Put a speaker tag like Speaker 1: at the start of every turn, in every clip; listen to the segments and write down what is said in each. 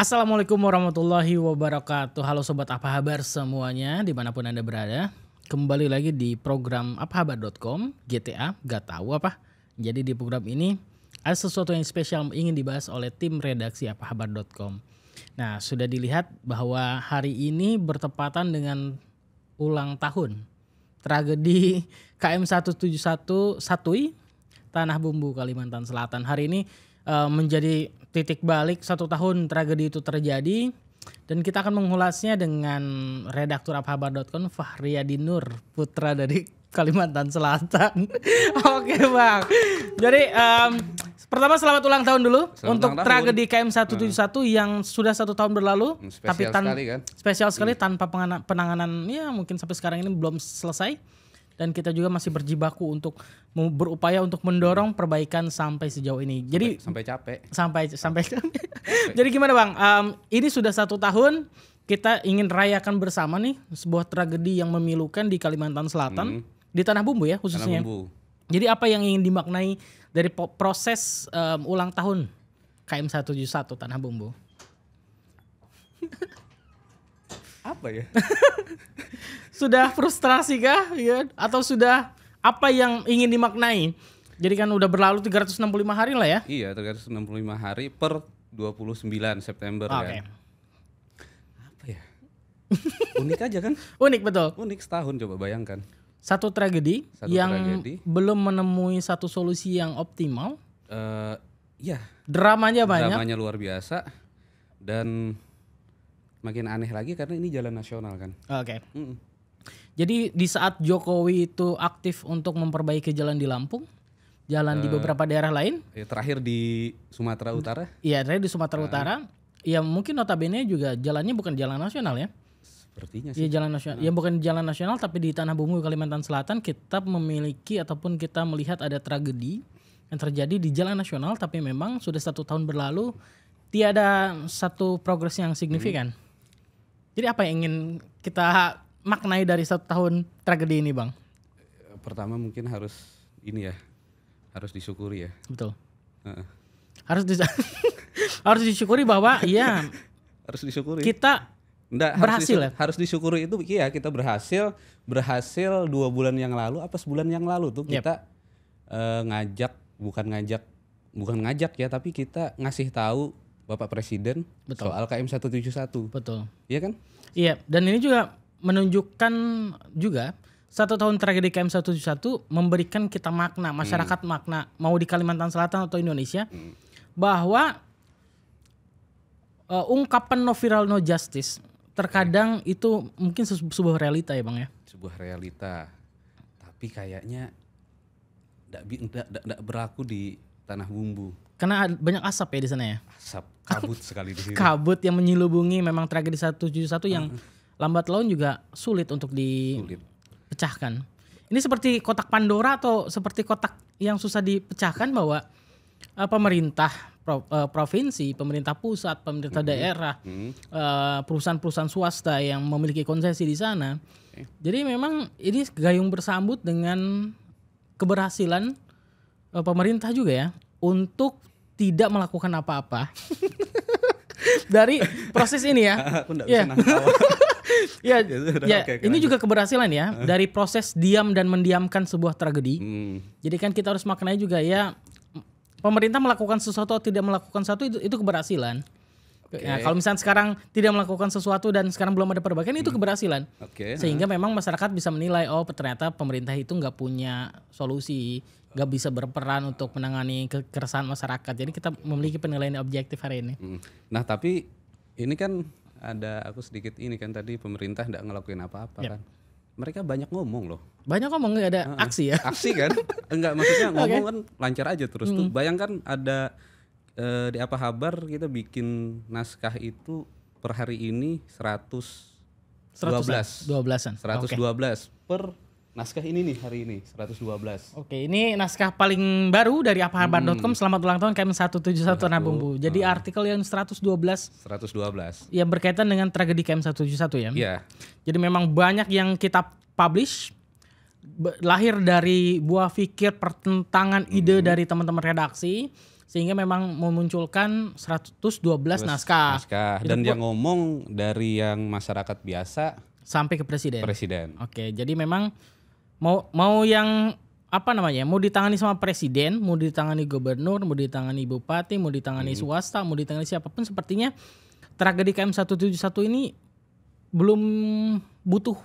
Speaker 1: Assalamualaikum warahmatullahi wabarakatuh. Halo sobat apa kabar semuanya dimanapun anda berada. Kembali lagi di program apahabar.com GTA gak tahu apa. Jadi di program ini ada sesuatu yang spesial ingin dibahas oleh tim redaksi apahabar.com. Nah sudah dilihat bahwa hari ini bertepatan dengan ulang tahun tragedi KM 171 Satui Tanah Bumbu Kalimantan Selatan. Hari ini eh, menjadi titik balik satu tahun tragedi itu terjadi dan kita akan mengulasnya dengan redaktur aphabar.com Fahriyadi Nur putra dari Kalimantan Selatan. Oke bang. Jadi um, pertama selamat ulang tahun dulu selamat untuk tragedi KM 171 hmm. yang sudah satu tahun berlalu. Spesial tapi tan sekali kan? Spesial sekali hmm. tanpa penanganan ya mungkin sampai sekarang ini belum selesai dan kita juga masih berjibaku untuk berupaya untuk mendorong perbaikan sampai sejauh ini. Jadi sampai, sampai capek. Sampai sampai. sampai. Jadi gimana bang? Um, ini sudah satu tahun kita ingin rayakan bersama nih sebuah tragedi yang memilukan di Kalimantan Selatan hmm. di tanah bumbu ya khususnya. Tanah bumbu. Jadi apa yang ingin dimaknai dari proses um, ulang tahun KM 171 tanah bumbu?
Speaker 2: apa ya?
Speaker 1: sudah frustrasi kah ya atau sudah apa yang ingin dimaknai? Jadi kan udah berlalu 365 hari lah ya.
Speaker 2: Iya, 365 hari per 29 September kan. okay. ya.
Speaker 1: Apa ya? Unik aja kan? Unik betul.
Speaker 2: Unik setahun coba bayangkan.
Speaker 1: Satu tragedi satu yang tragedi. belum menemui satu solusi yang optimal. Uh, ya. Dramanya banyak. Dramanya
Speaker 2: luar biasa
Speaker 1: dan makin aneh lagi karena ini jalan nasional kan. Oke. Okay. Mm Jadi di saat Jokowi itu aktif untuk memperbaiki jalan di Lampung, jalan uh, di eh, beberapa daerah lain.
Speaker 2: Ya, terakhir di Sumatera Utara.
Speaker 1: Iya, terakhir di Sumatera uh. Utara. Ya mungkin notabene juga jalannya bukan jalan nasional ya.
Speaker 2: Sepertinya
Speaker 1: iya, sih. Iya jalan nasional. Uh. Ya bukan jalan nasional tapi di tanah bumbu Kalimantan Selatan kita memiliki ataupun kita melihat ada tragedi yang terjadi di jalan nasional tapi memang sudah satu tahun berlalu tiada satu progres yang signifikan. Hmm jadi apa yang ingin kita maknai dari satu tahun tragedi ini, Bang?
Speaker 2: Pertama mungkin harus ini ya, harus disyukuri ya. Betul. Uh
Speaker 1: Harus dis harus disyukuri bahwa
Speaker 2: iya harus disyukuri. Kita Nggak, berhasil harus, ya? harus disyukuri itu iya kita berhasil berhasil dua bulan yang lalu apa sebulan yang lalu tuh yep. kita uh, ngajak bukan ngajak bukan ngajak ya tapi kita ngasih tahu Bapak Presiden Betul. soal KM
Speaker 1: 171.
Speaker 2: Betul. Iya kan?
Speaker 1: Iya, dan ini juga menunjukkan juga satu tahun terakhir di KM 171 memberikan kita makna, hmm. masyarakat hmm. makna mau di Kalimantan Selatan atau Indonesia hmm. bahwa uh, ungkapan no viral no justice terkadang hmm. itu mungkin sebuah realita ya Bang ya.
Speaker 2: Sebuah realita. Tapi kayaknya tidak
Speaker 1: berlaku di tanah bumbu. Karena banyak asap ya di sana ya. Asap kabut
Speaker 2: sekali di sini. Kabut
Speaker 1: yang menyelubungi memang tragedi 171 yang lambat laun juga sulit untuk dipecahkan. Ini seperti kotak Pandora atau seperti kotak yang susah dipecahkan bahwa uh, pemerintah eh, provinsi, pemerintah pusat, pemerintah mm-hmm. daerah, eh, perusahaan-perusahaan swasta yang memiliki konsesi di sana. Okay. Jadi memang ini gayung bersambut dengan keberhasilan pemerintah juga ya untuk tidak melakukan apa-apa dari proses ini ya. Aku yeah. Iya. ya, ya, ya okay, ini juga keberhasilan ya dari proses diam dan mendiamkan sebuah tragedi. Hmm. Jadi kan kita harus maknai juga ya pemerintah melakukan sesuatu atau tidak melakukan satu itu, itu keberhasilan. Okay. Nah, kalau misalnya sekarang tidak melakukan sesuatu dan sekarang belum ada perbaikan itu hmm. keberhasilan. Okay. Sehingga memang masyarakat bisa menilai oh ternyata pemerintah itu nggak punya solusi, nggak bisa berperan untuk menangani kekerasan masyarakat. Jadi kita memiliki penilaian objektif hari ini. Hmm.
Speaker 2: Nah tapi ini kan ada aku sedikit ini kan tadi pemerintah nggak ngelakuin apa-apa yep. Ya. kan. Mereka banyak ngomong loh.
Speaker 1: Banyak ngomong nggak ada uh
Speaker 2: -uh. aksi ya? Aksi kan? Enggak maksudnya ngomong okay. kan lancar aja terus hmm. tuh. Bayangkan ada eh, di apa kabar kita bikin naskah itu per hari ini 100 dua 12-an. 112 okay. per naskah ini nih hari ini 112.
Speaker 1: Oke, ini naskah paling baru dari apahabar.com. Hmm. Selamat ulang tahun KM 171 Bumbu Jadi hmm. artikel yang 112
Speaker 2: 112.
Speaker 1: Yang berkaitan dengan tragedi KM 171 ya. Iya. Yeah. Jadi memang banyak yang kita publish lahir dari buah pikir pertentangan hmm. ide dari teman-teman redaksi sehingga memang memunculkan 112 naskah. naskah. Dan dia ngomong dari yang masyarakat biasa sampai ke presiden. Presiden. Oke, jadi memang mau mau yang apa namanya? Mau ditangani sama presiden, mau ditangani gubernur, mau ditangani bupati, mau ditangani hmm. swasta, mau ditangani siapapun sepertinya tragedi KM171 ini belum butuh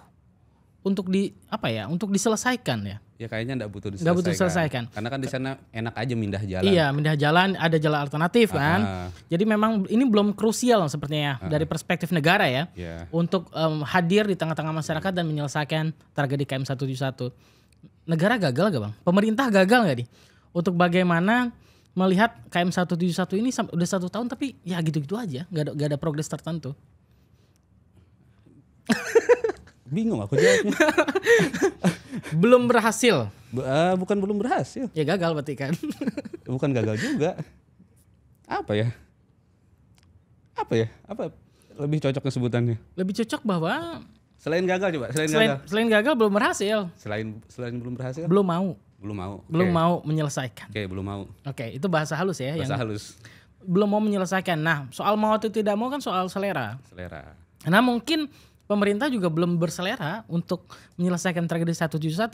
Speaker 1: untuk di apa ya? Untuk diselesaikan ya.
Speaker 2: Ya kayaknya nggak butuh diselesaikan. Nggak butuh diselesaikan. Karena kan di sana enak aja mindah jalan. Iya,
Speaker 1: mindah jalan ada jalan alternatif Aha. kan. Ah. Jadi memang ini belum krusial sepertinya ya ah. dari perspektif negara ya yeah. untuk um, hadir di tengah-tengah masyarakat dan menyelesaikan tragedi KM 171. Negara gagal gak bang? Pemerintah gagal nggak di? Untuk bagaimana melihat KM 171 ini udah satu tahun tapi ya gitu-gitu aja, nggak ada, gak ada progres tertentu.
Speaker 2: Bingung aku jawabnya. belum berhasil. B uh, eh, bukan belum berhasil. Ya gagal berarti kan. bukan gagal juga. Apa ya? Apa ya? Apa lebih cocok kesebutannya.
Speaker 1: Lebih cocok bahwa
Speaker 2: selain gagal coba, selain, selain gagal.
Speaker 1: Selain gagal belum berhasil.
Speaker 2: Selain selain belum berhasil. Belum mau. Belum mau. Belum mau menyelesaikan. Oke, okay, belum mau. Oke,
Speaker 1: okay, itu bahasa halus ya bahasa yang halus. Belum mau menyelesaikan. Nah, soal mau atau tidak mau kan soal selera. Selera. Nah, mungkin pemerintah juga belum berselera untuk menyelesaikan tragedi 171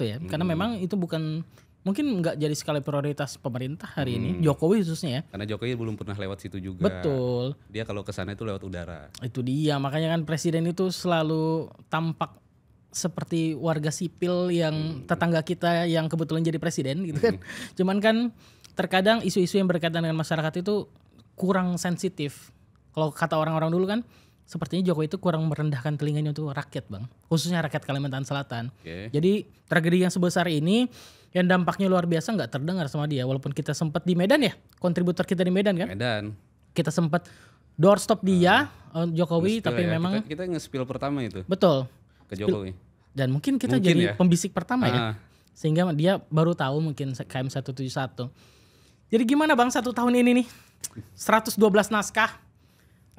Speaker 1: ya hmm. karena memang itu bukan mungkin nggak jadi sekali prioritas pemerintah hari hmm. ini Jokowi khususnya ya
Speaker 2: karena Jokowi belum pernah lewat situ juga betul dia kalau ke sana itu lewat udara
Speaker 1: itu dia makanya kan presiden itu selalu tampak seperti warga sipil yang hmm. tetangga kita yang kebetulan jadi presiden gitu kan hmm. cuman kan terkadang isu-isu yang berkaitan dengan masyarakat itu kurang sensitif kalau kata orang-orang dulu kan sepertinya Jokowi itu kurang merendahkan telinganya untuk rakyat, Bang. Khususnya rakyat Kalimantan Selatan. Okay. Jadi tragedi yang sebesar ini yang dampaknya luar biasa nggak terdengar sama dia walaupun kita sempat di Medan ya, kontributor kita di Medan kan? Medan. Kita sempat doorstop dia uh, Jokowi tapi ya. memang
Speaker 2: kita, kita nge-spill pertama itu. Betul.
Speaker 1: Ke Jokowi. Dan mungkin kita mungkin jadi ya. pembisik pertama uh. ya. Ah. Sehingga dia baru tahu mungkin KM 171. Jadi gimana Bang satu tahun ini nih? 112 naskah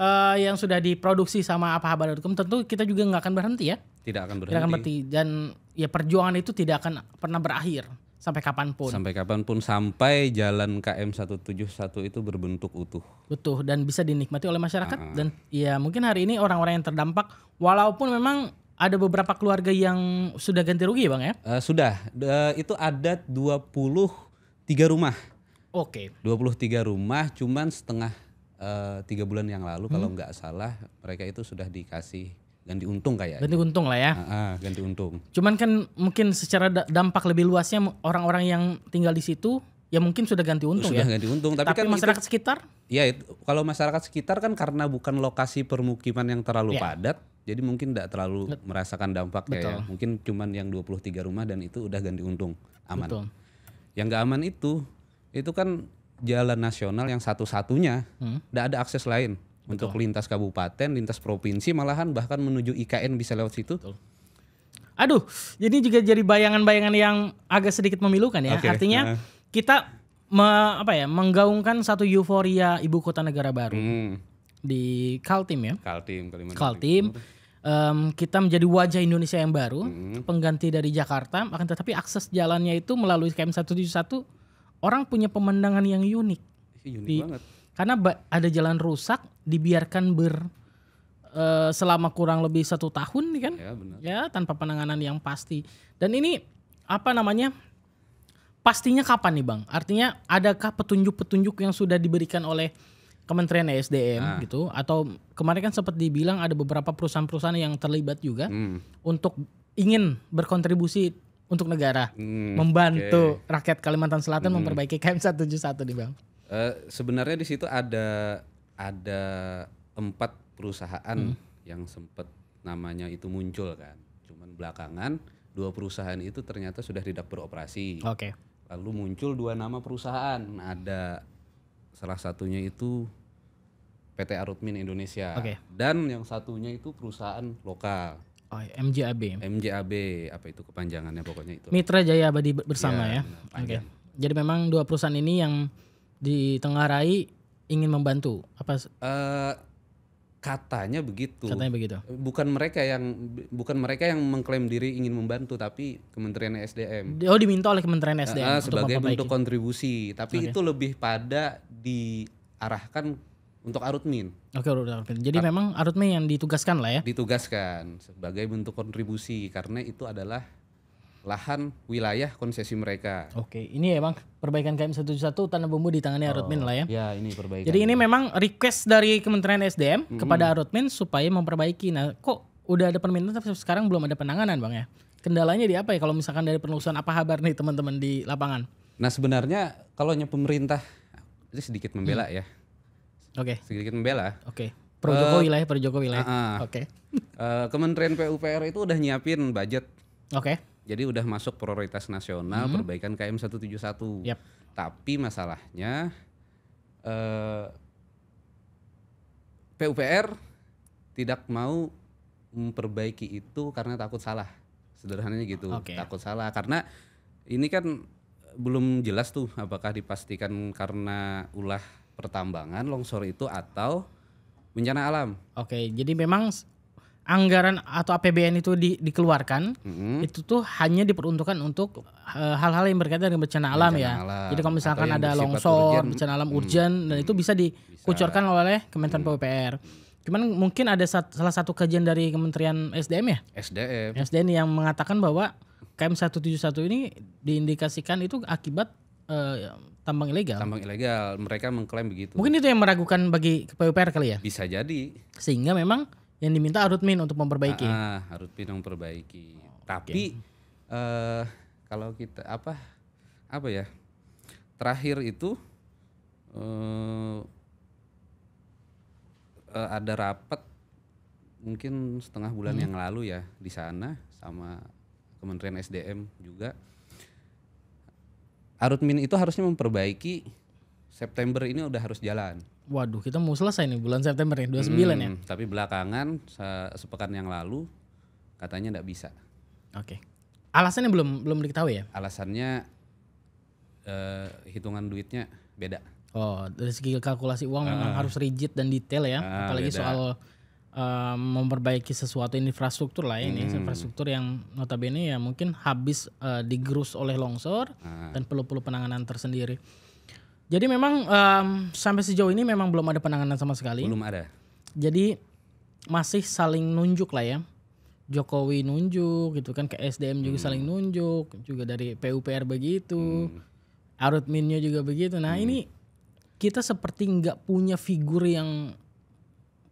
Speaker 1: uh, yang sudah diproduksi sama apahabar.com tentu kita juga nggak akan berhenti ya.
Speaker 2: Tidak akan berhenti. Tidak akan berhenti
Speaker 1: dan ya perjuangan itu tidak akan pernah berakhir sampai kapanpun. Sampai
Speaker 2: kapanpun sampai jalan KM 171 itu berbentuk utuh.
Speaker 1: Utuh dan bisa dinikmati oleh masyarakat uh ah. -huh. dan ya mungkin hari ini orang-orang yang terdampak walaupun memang ada beberapa keluarga yang sudah ganti rugi ya, bang ya?
Speaker 2: Uh, sudah, uh, itu ada 23 rumah. Oke. Okay. 23 rumah, cuman setengah Eh, tiga bulan yang lalu hmm. kalau nggak
Speaker 1: salah mereka itu sudah dikasih ganti untung kayak ganti untung lah ya uh, uh, ganti untung cuman kan mungkin secara dampak lebih luasnya orang-orang yang tinggal di situ ya mungkin sudah ganti untung sudah ya ganti untung tapi, tapi kan masyarakat itu, sekitar
Speaker 2: ya itu, kalau masyarakat sekitar kan karena bukan lokasi permukiman yang terlalu ya. padat jadi mungkin tidak terlalu Bet merasakan dampak ya mungkin cuman yang 23 rumah dan itu udah ganti untung aman Betul. yang nggak aman itu itu kan jalan nasional yang satu-satunya, tidak hmm. ada akses lain Betul. untuk lintas kabupaten, lintas provinsi, malahan bahkan menuju IKN bisa lewat situ. Betul.
Speaker 1: Aduh, jadi juga jadi bayangan-bayangan yang agak sedikit memilukan ya. Okay. Artinya uh. kita me, apa ya menggaungkan satu euforia ibu kota negara baru hmm. di Kaltim ya. Kaltim, Kalimantan. Kaltim. um, kita menjadi wajah Indonesia yang baru, hmm. pengganti dari Jakarta, akan tetapi akses jalannya itu melalui KM 171 orang punya pemandangan yang unik. Unik di, banget. Karena ada jalan rusak dibiarkan ber uh, selama kurang lebih satu tahun kan? Ya, benar. ya tanpa penanganan yang pasti. Dan ini apa namanya? Pastinya kapan nih bang? Artinya adakah petunjuk-petunjuk yang sudah diberikan oleh Kementerian ESDM nah. gitu? Atau kemarin kan sempat dibilang ada beberapa perusahaan-perusahaan yang terlibat juga hmm. untuk ingin berkontribusi untuk negara, hmm, membantu okay. rakyat Kalimantan Selatan hmm. memperbaiki KM 171 di Bang.
Speaker 2: Uh, sebenarnya di situ ada ada empat perusahaan hmm. yang sempat namanya itu muncul kan. Cuman belakangan dua perusahaan itu ternyata sudah tidak beroperasi. Oke. Okay. Lalu muncul dua nama perusahaan. Ada salah satunya itu PT Arutmin Indonesia okay. dan yang satunya itu perusahaan lokal. Oh, iya, MJAB. MJAB apa itu kepanjangannya pokoknya itu. Mitra Jaya
Speaker 1: Abadi bersama iya, ya. ya. Oke. Okay. Jadi memang dua perusahaan ini yang ditengarai ingin membantu apa?
Speaker 2: Uh, katanya begitu. Katanya begitu. Bukan mereka yang bukan mereka yang mengklaim diri ingin membantu tapi Kementerian SDM. Oh diminta oleh Kementerian SDM uh, untuk sebagai bentuk kontribusi. Tapi okay. itu lebih pada diarahkan untuk Arutmin.
Speaker 1: Oke, Arutmin. Jadi Ar memang
Speaker 2: Arutmin yang ditugaskan lah ya. Ditugaskan sebagai bentuk kontribusi karena itu adalah lahan wilayah konsesi mereka.
Speaker 1: Oke, ini emang Bang, perbaikan KM 171 tanah bumbu di tangannya oh, Arutmin lah ya. Oh,
Speaker 2: ya, ini perbaikan. Jadi ini
Speaker 1: memang request dari Kementerian SDM mm -hmm. kepada Arutmin supaya memperbaiki. Nah, kok udah ada permintaan tapi sekarang belum ada penanganan, Bang ya? Kendalanya di apa ya kalau misalkan dari penelusuran apa kabar nih teman-teman di lapangan?
Speaker 2: Nah, sebenarnya kalau pemerintah ini sedikit membela hmm. ya Oke. Okay. Sedikit membela. Oke. Okay. Pro uh, wilayah. lah ya, pro Jokowi lah. Uh, uh, Oke. Okay. uh, eh, Kementerian PUPR itu udah nyiapin budget. Oke. Okay. Jadi udah masuk prioritas nasional hmm. perbaikan KM 171. Yep. Tapi masalahnya uh, eh, PUPR tidak mau memperbaiki itu karena takut salah. Sederhananya gitu. Okay. Takut salah karena ini kan belum jelas tuh apakah dipastikan karena ulah pertambangan, longsor itu atau bencana alam.
Speaker 1: Oke, jadi memang anggaran atau APBN itu di, dikeluarkan hmm itu tuh hanya diperuntukkan untuk hal eh, hal-hal yang berkaitan dengan bencana, bencana alam ya. Alam. Jadi kalau misalkan ada longsor, urgen, bencana alam mm-hmm. urgen mm, dan itu bisa dikucurkan bisa. oleh Kementerian mm. Mm-hmm. PUPR. Cuman mungkin ada sat, salah satu kajian dari Kementerian SDM ya?
Speaker 2: SDM. SDM
Speaker 1: yang mengatakan bahwa KM 171 ini diindikasikan itu akibat uh, tambang ilegal. Tambang
Speaker 2: ilegal, mereka mengklaim begitu.
Speaker 1: Mungkin itu yang meragukan bagi PUPR kali ya?
Speaker 2: Bisa jadi.
Speaker 1: Sehingga memang yang diminta Arutmin untuk memperbaiki.
Speaker 2: Ah, ah Arutmin yang memperbaiki. Oh, Tapi okay. uh, eh, kalau kita apa apa ya? Terakhir itu uh, uh, ada rapat mungkin setengah bulan hmm. yang lalu ya di sana sama Kementerian SDM juga Arutmin itu harusnya memperbaiki September ini udah harus jalan.
Speaker 1: Waduh, kita mau selesai nih bulan September ya, 29 hmm, ya.
Speaker 2: Tapi belakangan se sepekan yang lalu katanya ndak bisa.
Speaker 1: Oke. Okay. Alasannya belum belum diketahui ya?
Speaker 2: Alasannya uh, hitungan
Speaker 1: duitnya beda. Oh, dari segi kalkulasi uang uh, memang harus rigid dan detail ya, uh, apalagi beda. soal Eh, memperbaiki sesuatu infrastruktur lah ya, ini hmm. infrastruktur yang notabene ya mungkin habis uh, eh, digerus oleh longsor ah. dan perlu-perlu penanganan tersendiri. Jadi memang um, sampai sejauh ini memang belum ada penanganan sama sekali. Belum ada. Jadi masih saling nunjuk lah ya. Jokowi nunjuk gitu kan ke SDM juga hmm. saling nunjuk juga dari PUPR begitu. Hmm. Arutminnya juga begitu. Nah, hmm. ini kita seperti nggak punya figur yang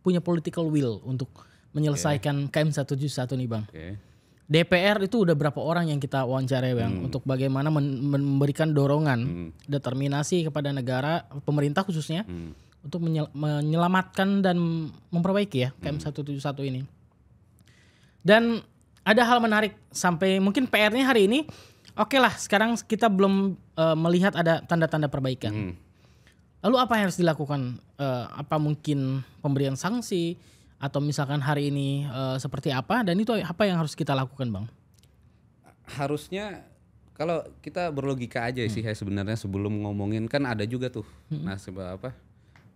Speaker 1: punya political will untuk menyelesaikan okay. KM 171 nih Bang. Okay. DPR itu udah berapa orang yang kita wawancarai ya, bang hmm. untuk bagaimana memberikan dorongan, hmm. determinasi kepada negara, pemerintah khususnya hmm. untuk menyel menyelamatkan dan memperbaiki ya KM 171 hmm. ini. Dan ada hal menarik sampai mungkin PR-nya hari ini, oke okay lah sekarang kita belum uh, melihat ada tanda-tanda perbaikan. Hmm. Lalu apa yang harus dilakukan? Uh, apa mungkin pemberian sanksi atau misalkan hari ini uh, seperti apa? Dan itu apa yang harus kita lakukan, bang?
Speaker 2: Harusnya kalau kita berlogika aja hmm. sih ya sebenarnya sebelum ngomongin kan ada juga tuh, hmm. nah sebab apa?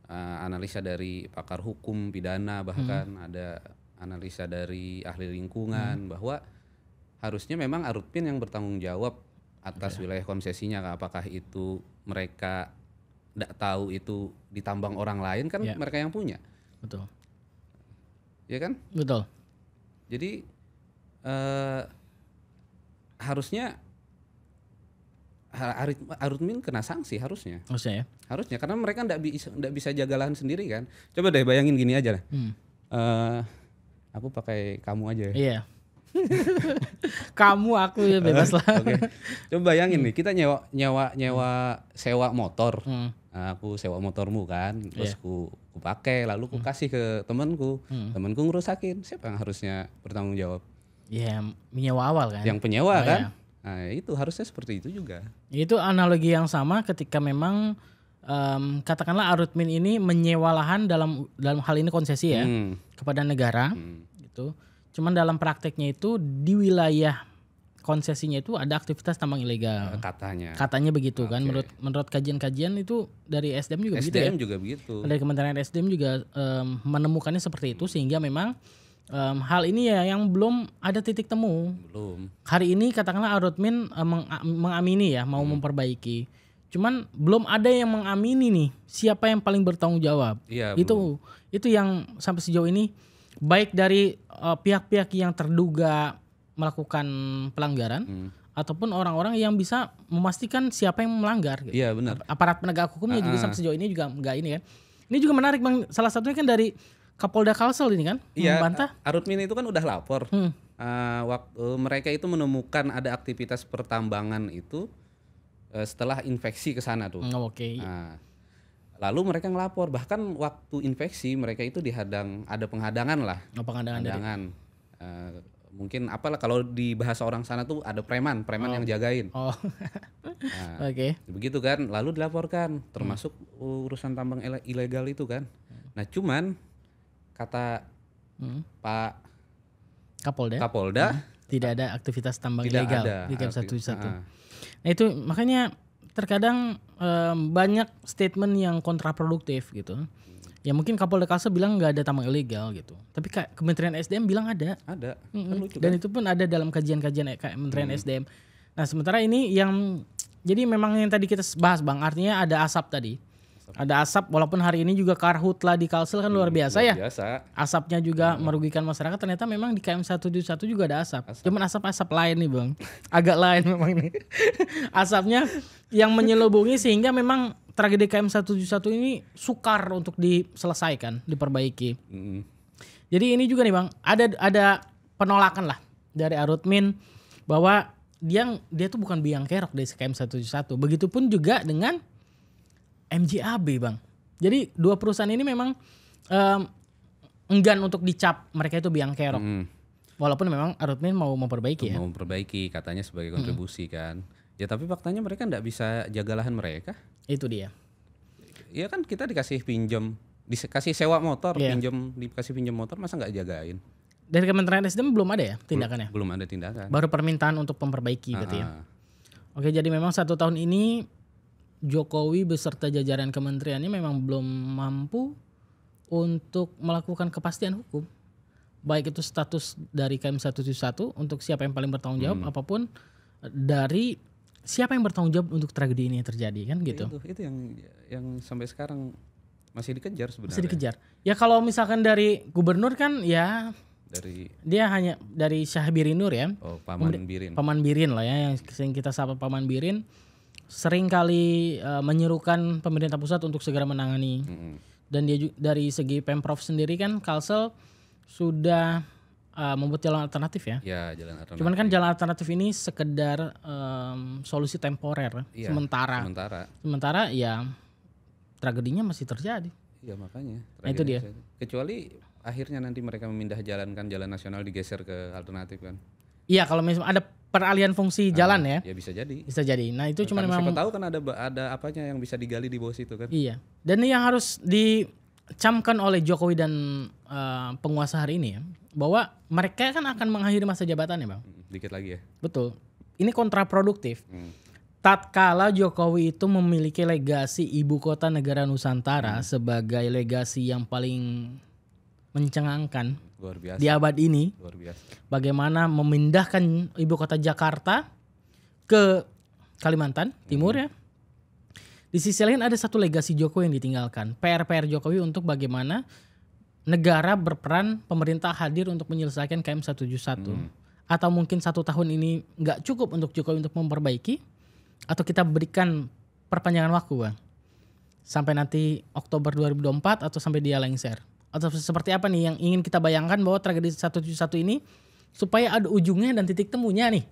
Speaker 2: Uh, analisa dari pakar hukum pidana bahkan hmm. ada analisa dari ahli lingkungan hmm. bahwa harusnya memang Arutpin yang bertanggung jawab atas okay. Iya. wilayah konsesinya apakah itu mereka tidak tahu itu ditambang orang lain kan yeah. mereka yang punya. Betul. Ya kan? Betul. Jadi eh, harusnya Arut, kena sanksi harusnya. Harusnya ya. Harusnya karena mereka tidak bisa tidak bisa jaga lahan sendiri kan. Coba deh bayangin gini aja lah. Hmm. Uh, aku pakai kamu aja ya. Yeah.
Speaker 1: kamu aku ya bebas eh, lah. Okay.
Speaker 2: Coba bayangin hmm. nih kita nyewa nyewa nyewa sewa motor. Hmm Eh, aku sewa motormu kan terus yeah. ku, ku pakai lalu ku hmm. kasih ke temanku hmm. temanku ngerusakin siapa yang harusnya bertanggung jawab
Speaker 1: ya yeah, menyewa awal kan yang
Speaker 2: penyewa oh, kan yeah. nah ya itu harusnya seperti itu juga
Speaker 1: itu analogi yang sama ketika memang um, katakanlah Arutmin ini menyewa lahan dalam dalam hal ini konsesi ya hmm. kepada negara hmm. gitu cuman dalam prakteknya itu di wilayah konsesinya itu ada aktivitas tambang ilegal. Nah, katanya. Katanya begitu okay. kan. Menurut menurut kajian-kajian itu dari SDM juga SDM begitu ya. SDM juga begitu. Dari Kementerian SDM juga um, menemukannya seperti itu sehingga memang um, hal ini ya yang belum ada titik temu. Belum. Hari ini katakanlah Arutmin um, meng mengamini ya mau hmm. memperbaiki. Cuman belum ada yang mengamini nih siapa yang paling bertanggung jawab. Iya. Itu belum. itu yang sampai sejauh ini baik dari eh, pihak-pihak uh, pihak -pihak yang terduga melakukan pelanggaran hmm. ataupun orang-orang yang bisa memastikan siapa yang melanggar. Gitu. Iya gitu. benar. Aparat penegak hukumnya uh -uh. juga sampai sejauh ini juga nggak ini kan. Ini juga menarik bang. Salah satunya kan dari Kapolda Kalsel ini kan iya,
Speaker 2: membantah. Arutmin itu kan udah lapor. Hmm. Uh, ah, waktu e, mereka itu menemukan ada aktivitas pertambangan itu uh, setelah infeksi ke sana tuh. Oh, Oke. Okay. Uh, lalu mereka ngelapor. Bahkan waktu infeksi mereka itu dihadang ada penghadangan lah.
Speaker 1: Oh, penghadangan. Penghadangan.
Speaker 2: Dari... Uh, mungkin apalah kalau di bahasa orang sana tuh ada preman, preman oh. yang jagain. Oh.
Speaker 1: nah, Oke.
Speaker 2: Okay. Begitu kan, lalu dilaporkan termasuk hmm. urusan tambang ilegal itu kan. Hmm. Nah, cuman
Speaker 1: kata hmm. Pak Kapolda. Kapolda hmm. tidak ada aktivitas tambang tidak ilegal ada di Camp 111. Ah. nah, itu makanya terkadang um, banyak statement yang kontraproduktif gitu. Ya mungkin Kapolda Kalsel bilang nggak ada tambang ilegal gitu. Tapi kayak Kementerian SDM bilang ada. Ada. Mm -hmm. Kan Dan kan? itu pun ada dalam kajian-kajian eh, Kementerian hmm. SDM. Nah sementara ini yang jadi memang yang tadi kita bahas bang, artinya ada asap tadi. Asap. Ada asap walaupun hari ini juga karhutla di Kalsel kan hmm, luar biasa luar ya. Biasa. Asapnya juga hmm. merugikan masyarakat. Ternyata memang di KM 171 juga ada asap. asap. Cuman asap-asap lain nih bang, agak lain memang ini. Asapnya yang menyelubungi sehingga memang tragedi KM 171 ini sukar untuk diselesaikan, diperbaiki. Mm. Jadi ini juga nih Bang, ada ada penolakan lah dari Arutmin bahwa dia dia tuh bukan biang kerok dari KM 171. Begitupun juga dengan MJAB, Bang. Jadi dua perusahaan ini memang um, enggan untuk dicap mereka itu biang kerok. Mm. Walaupun memang Arutmin mau memperbaiki ya. Mau
Speaker 2: memperbaiki katanya sebagai kontribusi mm. kan. Ya tapi faktanya mereka nggak bisa jaga lahan mereka. Itu dia. Iya kan kita dikasih pinjam, dikasih sewa motor, yeah. pinjam, dikasih pinjam motor, masa nggak jagain?
Speaker 1: Dari Kementerian SDM belum ada ya tindakannya?
Speaker 2: Belum, ada tindakan. Baru
Speaker 1: permintaan untuk memperbaiki uh gitu ya. Ah. Oke, jadi memang satu tahun ini Jokowi beserta jajaran kementeriannya memang belum mampu untuk melakukan kepastian hukum. Baik itu status dari KM 171 untuk siapa yang paling bertanggung jawab, hmm. apapun dari siapa yang bertanggung jawab untuk tragedi ini yang terjadi kan ya gitu itu, itu yang yang sampai sekarang masih dikejar sebenarnya masih dikejar ya kalau misalkan dari gubernur kan ya dari dia hanya dari Syah Nur ya
Speaker 2: oh paman Kemudian, Birin
Speaker 1: paman Birin lah ya yang sering kita sapa paman Birin sering kali uh, e, menyerukan pemerintah pusat untuk segera menangani mm -hmm. dan dia dari segi pemprov sendiri kan Kalsel sudah uh, membuat jalan alternatif ya. Iya, jalan alternatif. Cuman kan jalan alternatif ini sekedar um, solusi temporer, ya, sementara. Sementara. Sementara ya tragedinya masih terjadi. Iya, makanya. Nah, itu dia. Terjadi.
Speaker 2: Kecuali akhirnya nanti mereka memindah jalankan jalan nasional digeser ke alternatif kan.
Speaker 1: Iya, kalau misalnya ada peralihan fungsi nah, jalan ya. Ya bisa jadi. Bisa jadi. Nah, itu cuma memang siapa tahu
Speaker 2: kan ada ada apanya yang bisa digali di bawah situ kan. Iya.
Speaker 1: Dan yang harus di dicamkan oleh Jokowi dan uh, penguasa hari ini ya, bahwa mereka kan akan mengakhiri masa jabatannya, Bang. Hmm, dikit lagi ya. Betul. Ini kontraproduktif. Hmm. Tatkala Jokowi itu memiliki legasi ibu kota negara Nusantara hmm. sebagai legasi yang paling mencengangkan
Speaker 2: Luar biasa. di abad ini. Luar biasa.
Speaker 1: Bagaimana memindahkan ibu kota Jakarta ke Kalimantan Timur hmm. ya di sisi lain ada satu legasi Jokowi yang ditinggalkan. PR-PR Jokowi untuk bagaimana negara berperan, pemerintah hadir untuk menyelesaikan KM 171. Hmm. Atau mungkin satu tahun ini nggak cukup untuk Jokowi untuk memperbaiki. Atau kita berikan perpanjangan waktu bang. Sampai nanti Oktober 2024 atau sampai dia lengser. Atau seperti apa nih yang ingin kita bayangkan bahwa tragedi 171 ini supaya ada ujungnya dan titik temunya nih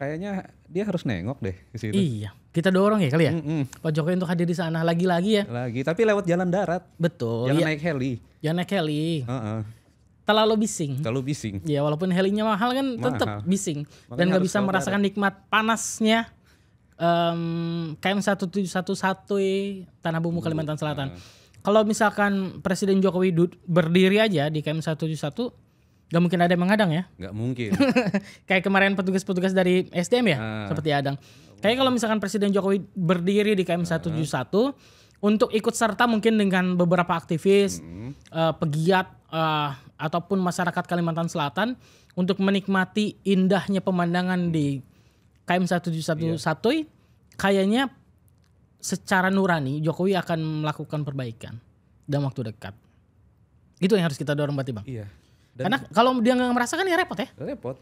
Speaker 2: kayaknya dia harus nengok deh ke situ. Iya,
Speaker 1: kita dorong ya kali ya. Mm-mm. Pak Jokowi untuk hadir di sana lagi-lagi ya. Lagi, tapi lewat jalan darat. Betul. Jangan iya. naik heli. Jangan naik heli. Uh-uh. Terlalu bising. Terlalu bising. Ya, walaupun helinya mahal kan mahal. tetap bising Makanya dan nggak bisa merasakan darat. nikmat panasnya um, KM 1711 Tanah Bumbu hmm. Kalimantan Selatan. Uh. Kalau misalkan Presiden Jokowi berdiri aja di KM 171 Gak mungkin ada yang mengadang ya? Gak mungkin. Kayak kemarin petugas-petugas dari SDM ya, ah. seperti Adang. Kayak kalau misalkan Presiden Jokowi berdiri di KM 171 ah. untuk ikut serta mungkin dengan beberapa aktivis, hmm. uh, pegiat uh, ataupun masyarakat Kalimantan Selatan untuk menikmati indahnya pemandangan hmm. di KM 171, iya. kayaknya secara nurani Jokowi akan melakukan perbaikan dalam waktu dekat. Itu yang harus kita dorong berarti Bang. Iya dan Karena kalau dia nggak merasakan ya repot ya. Repot.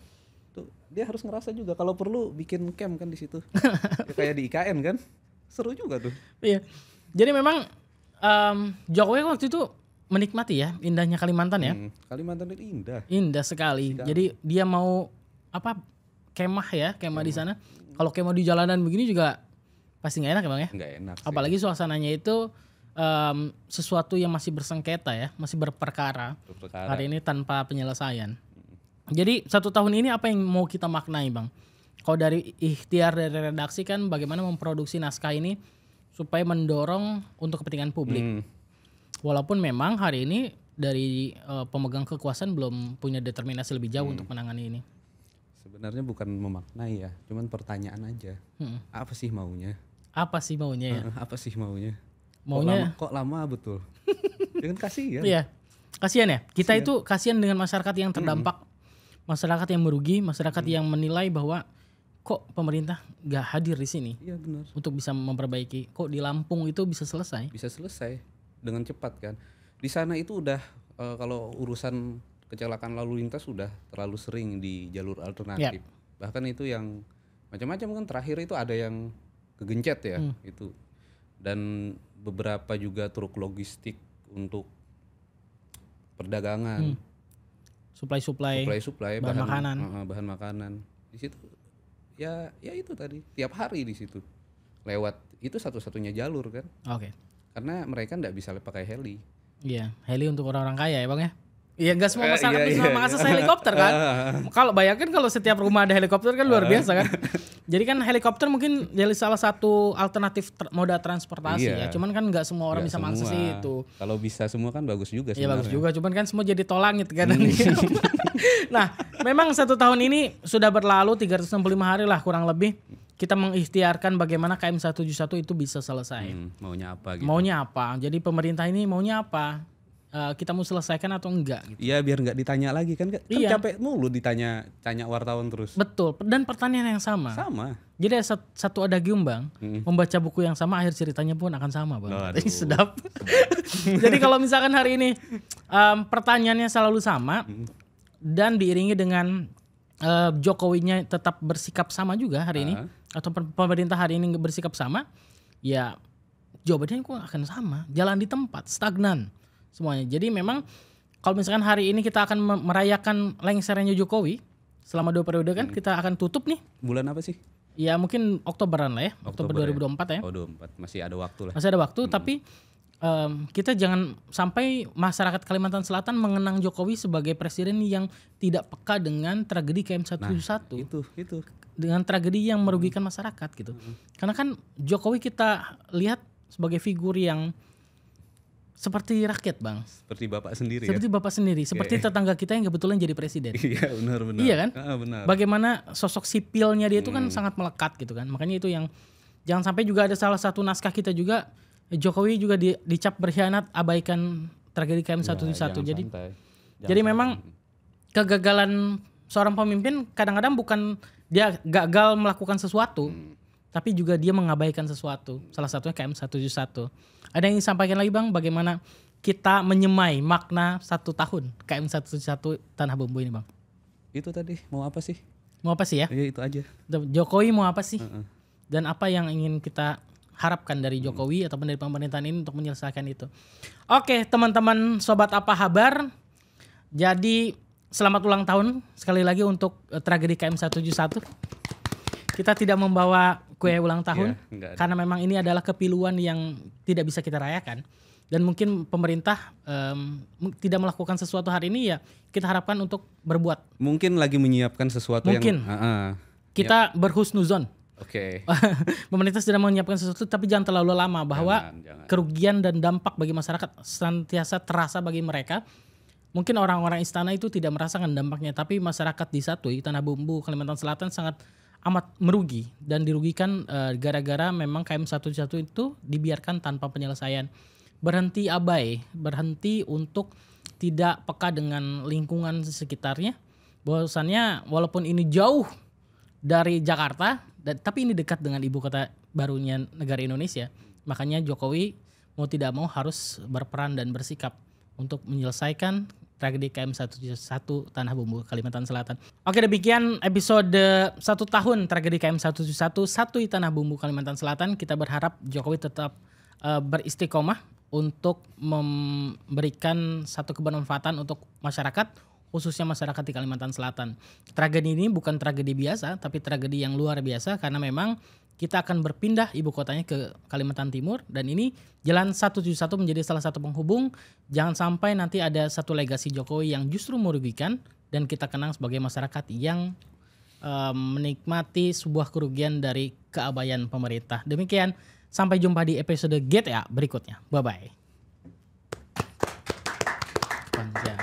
Speaker 1: Tuh, dia harus ngerasa juga kalau perlu bikin camp kan di situ. ya, kayak di IKN kan. Seru juga tuh. Iya. Jadi memang um, Jokowi waktu itu menikmati ya indahnya Kalimantan ya. Hmm, Kalimantan itu indah. Indah sekali. Indah. Jadi dia mau apa kemah ya, kemah kemah. di sana. Kalau kemah di jalanan begini juga pasti nggak enak ya bang ya. Nggak enak. Sih. Apalagi suasananya itu um, sesuatu yang masih bersengketa ya, masih berperkara, berperkara. hari ini tanpa penyelesaian. Jadi satu tahun ini apa yang mau kita maknai bang? Kalau dari ikhtiar dari redaksi kan bagaimana memproduksi naskah ini supaya mendorong untuk kepentingan publik. Hmm. Walaupun memang hari ini dari uh, pemegang kekuasaan belum punya determinasi lebih jauh hmm. untuk menangani ini.
Speaker 2: Sebenarnya bukan memaknai ya, cuman pertanyaan aja. Hmm. Apa sih maunya?
Speaker 1: Apa sih maunya ya?
Speaker 2: Apa sih maunya? maunya kok lama, kok lama betul dengan kasihan iya
Speaker 1: kasihan ya kita kasian. itu kasihan dengan masyarakat yang terdampak hmm. masyarakat yang merugi masyarakat hmm. yang menilai bahwa kok pemerintah nggak hadir di sini iya benar untuk bisa memperbaiki kok di Lampung itu bisa selesai bisa selesai
Speaker 2: dengan cepat kan
Speaker 1: di sana itu udah
Speaker 2: e, kalau urusan kecelakaan lalu lintas sudah terlalu sering di jalur alternatif ya. bahkan itu yang macam-macam kan terakhir itu ada yang kegencet ya hmm. itu dan beberapa juga truk logistik untuk perdagangan. Hmm.
Speaker 1: Supply-supply. Supply-supply bahan, bahan makanan. Uh,
Speaker 2: bahan makanan. Di situ ya ya itu tadi tiap hari di situ. Lewat itu satu-satunya jalur kan. Oke. Okay. Karena mereka nggak bisa pakai heli.
Speaker 1: Iya, heli untuk orang-orang kaya ya, Bang ya. Iya gak semua eh, masalah uh, iya, iya, iya. mengakses helikopter kan. Uh, kalau bayangkan kalau setiap rumah ada helikopter kan luar uh, biasa kan. Jadi kan helikopter mungkin jadi salah satu alternatif ter moda transportasi iya. ya. Cuman kan nggak semua orang gak bisa mengakses itu.
Speaker 2: Kalau bisa semua kan bagus juga sih. Iya bagus juga.
Speaker 1: Cuman kan semua jadi tolangit kan. Hmm. nah memang satu tahun ini sudah berlalu 365 hari lah kurang lebih kita mengikhtiarkan bagaimana KM 171 itu bisa selesai. Hmm, maunya apa gitu. Maunya apa? Jadi pemerintah ini maunya apa? uh, kita mau selesaikan atau enggak gitu. Iya, biar enggak ditanya lagi kan. kan iya. capek mulu ditanya tanya wartawan terus. Betul. Dan pertanyaan yang sama. Sama. Jadi satu ada Bang, hmm. membaca buku yang sama akhir ceritanya pun akan sama, Bang. Aduh. Sedap. Jadi kalau misalkan hari ini um, pertanyaannya selalu sama hmm. dan diiringi dengan uh, Jokowinya tetap bersikap sama juga hari uh. ini atau pemerintah hari ini bersikap sama, ya jawabannya kok akan sama, jalan di tempat, stagnan semuanya. Jadi memang kalau misalkan hari ini kita akan merayakan lengsernya Jokowi selama dua periode kan hmm. kita akan tutup nih. Bulan apa sih? Ya mungkin Oktoberan lah ya, Oktober, Oktober 2024 ya. ya. Oh 24,
Speaker 2: masih ada waktu lah. Masih
Speaker 1: ada waktu hmm. tapi um, kita jangan sampai masyarakat Kalimantan Selatan mengenang Jokowi sebagai presiden yang tidak peka dengan tragedi KM111. Nah, itu itu dengan tragedi yang merugikan hmm. masyarakat gitu. Hmm. Karena kan Jokowi kita lihat sebagai figur yang seperti rakyat bang seperti
Speaker 2: bapak sendiri ya? seperti ya? bapak sendiri iya. seperti okay.
Speaker 1: tetangga kita yang kebetulan jadi presiden iya
Speaker 2: benar benar iya kan ah, benar. bagaimana
Speaker 1: sosok sipilnya dia itu kan hmm. sangat melekat gitu kan makanya itu yang jangan sampai juga ada salah satu naskah kita juga Jokowi juga di, dicap berkhianat abaikan tragedi KM iya, satu ya, jadi santai. Jangan jadi memang kegagalan seorang pemimpin kadang-kadang bukan dia gagal melakukan sesuatu hmm. tapi juga dia mengabaikan sesuatu salah satunya KM 171 ada yang ingin sampaikan lagi bang, bagaimana kita menyemai makna satu tahun KM 171 Tanah Bumbu ini bang? Itu tadi mau apa sih? Mau apa sih ya? Iya itu aja. Jokowi mau apa sih? Uh -uh. Dan apa yang ingin kita harapkan dari Jokowi hmm. ataupun dari pemerintahan ini untuk menyelesaikan itu. Oke teman-teman sobat apa kabar? Jadi selamat ulang tahun sekali lagi untuk eh, tragedi KM 171. Kita tidak membawa kue iya, ulang tahun yeah, karena memang ini adalah kepiluan yang tidak bisa kita rayakan dan mungkin pemerintah um, tidak melakukan sesuatu hari ini ya kita harapkan untuk berbuat
Speaker 2: mungkin lagi menyiapkan sesuatu mungkin. yang uh, uh, kita yep. Iya.
Speaker 1: berhusnuzon Oke. Okay. pemerintah sedang menyiapkan sesuatu tapi jangan terlalu lama bahwa jangan, jangan. kerugian dan dampak bagi masyarakat senantiasa terasa bagi mereka. Mungkin orang-orang istana itu tidak merasakan dampaknya tapi masyarakat di Satui, Tanah Bumbu, Kalimantan Selatan sangat amat merugi dan dirugikan eh, gara-gara uh, memang KM11 itu dibiarkan tanpa penyelesaian. Berhenti abai, berhenti untuk tidak peka dengan lingkungan sekitarnya. Bahwasannya walaupun ini jauh dari Jakarta, dan, tapi ini dekat dengan ibu kota barunya negara Indonesia. Makanya Jokowi mau tidak mau harus berperan dan bersikap untuk menyelesaikan tragedi KM171 Tanah Bumbu Kalimantan Selatan. Oke demikian episode satu tahun tragedi KM171 satu Tanah Bumbu Kalimantan Selatan. Kita berharap Jokowi tetap uh, beristiqomah untuk memberikan satu kebermanfaatan untuk masyarakat khususnya masyarakat di Kalimantan Selatan. Tragedi ini bukan tragedi biasa tapi tragedi yang luar biasa karena memang kita akan berpindah ibu kotanya ke Kalimantan Timur dan ini jalan 171 menjadi salah satu penghubung. Jangan sampai nanti ada satu legasi Jokowi yang justru merugikan dan kita kenang sebagai masyarakat yang um, menikmati sebuah kerugian dari keabaian pemerintah. Demikian, sampai jumpa di episode GTA berikutnya. Bye bye.